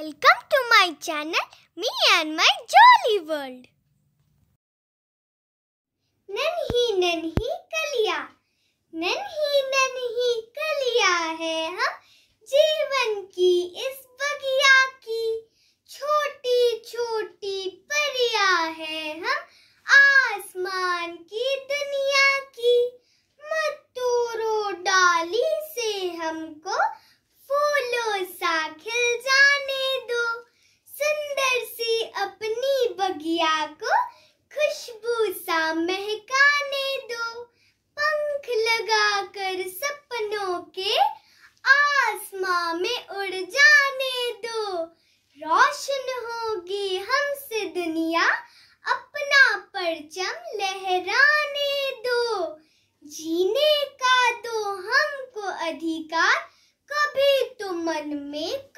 Welcome to my channel, me and my jolly world. Nanhi nanhi kaliya, nanhi बगिया को खुशबू सा महकाने दो पंख लगा कर सपनों के आसमां में उड़ जाने दो रोशन होगी हमसे दुनिया अपना परचम लहराने दो जीने का तो हमको अधिकार कभी तो मन में